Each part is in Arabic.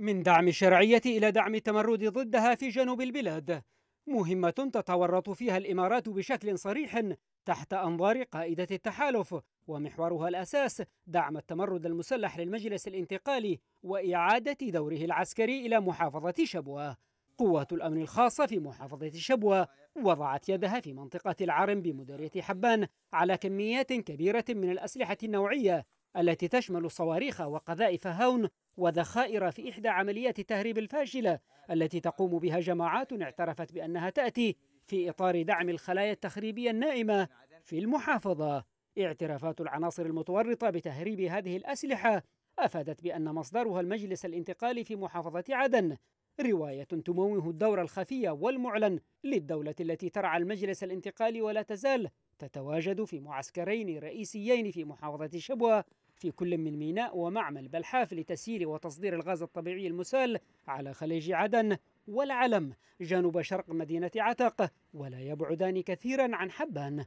من دعم الشرعية إلى دعم التمرد ضدها في جنوب البلاد مهمة تتورط فيها الإمارات بشكل صريح تحت أنظار قائدة التحالف ومحورها الأساس دعم التمرد المسلح للمجلس الانتقالي وإعادة دوره العسكري إلى محافظة شبوة قوات الأمن الخاصة في محافظة شبوة وضعت يدها في منطقة العرم بمديرية حبان على كميات كبيرة من الأسلحة النوعية التي تشمل صواريخ وقذائف هاون وذخائر في إحدى عمليات التهريب الفاشلة التي تقوم بها جماعات اعترفت بأنها تأتي في إطار دعم الخلايا التخريبية النائمة في المحافظة اعترافات العناصر المتورطة بتهريب هذه الأسلحة أفادت بأن مصدرها المجلس الانتقالي في محافظة عدن رواية تموه الدور الخفي والمعلن للدولة التي ترعى المجلس الانتقالي ولا تزال تتواجد في معسكرين رئيسيين في محافظة شبوة في كل من ميناء ومعمل بلحاف لتسيير وتصدير الغاز الطبيعي المسال على خليج عدن والعلم جنوب شرق مدينة عتق ولا يبعدان كثيرا عن حبان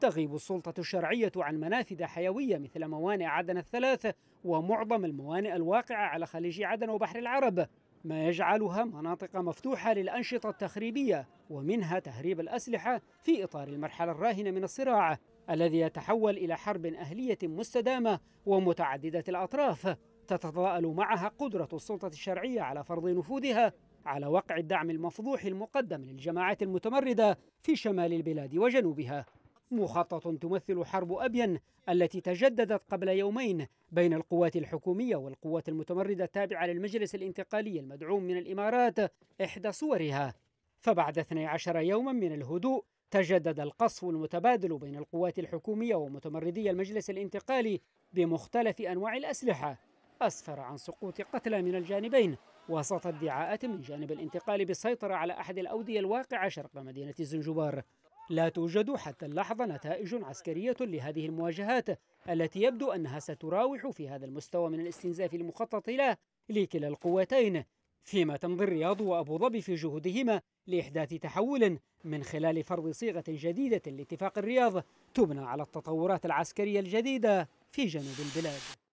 تغيب السلطة الشرعية عن منافذ حيوية مثل موانئ عدن الثلاث ومعظم الموانئ الواقعة على خليج عدن وبحر العرب ما يجعلها مناطق مفتوحة للأنشطة التخريبية ومنها تهريب الأسلحة في إطار المرحلة الراهنة من الصراع الذي يتحول إلى حرب أهلية مستدامة ومتعددة الأطراف تتضاءل معها قدرة السلطة الشرعية على فرض نفوذها على وقع الدعم المفضوح المقدم للجماعات المتمردة في شمال البلاد وجنوبها مخطط تمثل حرب أبين التي تجددت قبل يومين بين القوات الحكومية والقوات المتمردة التابعة للمجلس الانتقالي المدعوم من الإمارات إحدى صورها فبعد 12 يوما من الهدوء تجدد القصف المتبادل بين القوات الحكومية ومتمردي المجلس الانتقالي بمختلف أنواع الأسلحة أسفر عن سقوط قتلى من الجانبين وسط ادعاءات من جانب الانتقال بالسيطرة على أحد الأودية الواقعة شرق مدينة الزنجبار لا توجد حتى اللحظة نتائج عسكرية لهذه المواجهات التي يبدو أنها ستراوح في هذا المستوى من الاستنزاف المخطط له لكلا القوتين فيما تمضي الرياض وأبو ظبي في جهودهما لإحداث تحول من خلال فرض صيغة جديدة لاتفاق الرياض تبنى على التطورات العسكرية الجديدة في جنوب البلاد